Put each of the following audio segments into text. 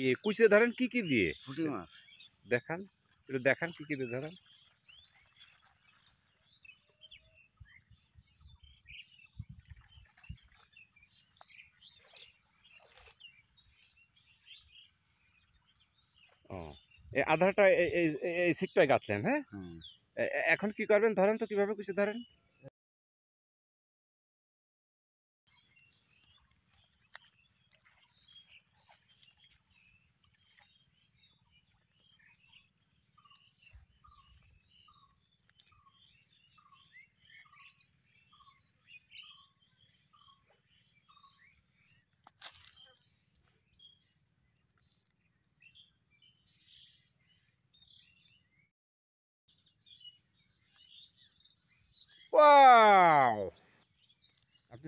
ইয়ে কুচিতে ধরেন কি কি দিয়ে ফুটি মাছ দেখান একটু দেখান কি কী দিয়ে ধরেন ও এই আধারটা এই এই সিকটায় গাঁথলেন হ্যাঁ এখন কি করবেন ধরেন তো কিভাবে কিছু ধরেন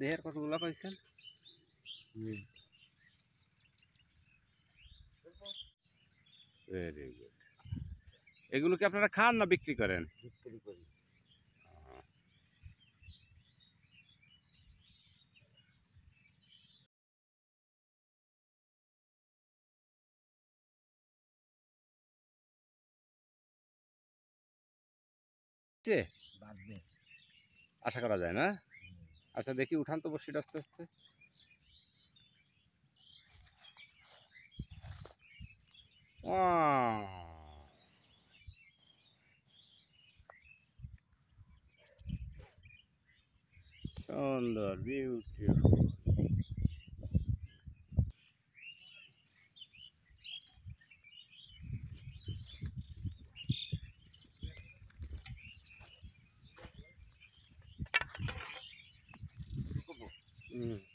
দেহের কতগুলো পাইছেন এগুলো কি আপনারা খান না বিক্রি করেন আশা করা যায় না আচ্ছা দেখি উঠান তো বসিটা আস্তে আস্তে সুন্দর বিউটিফুল Yeah. Mm.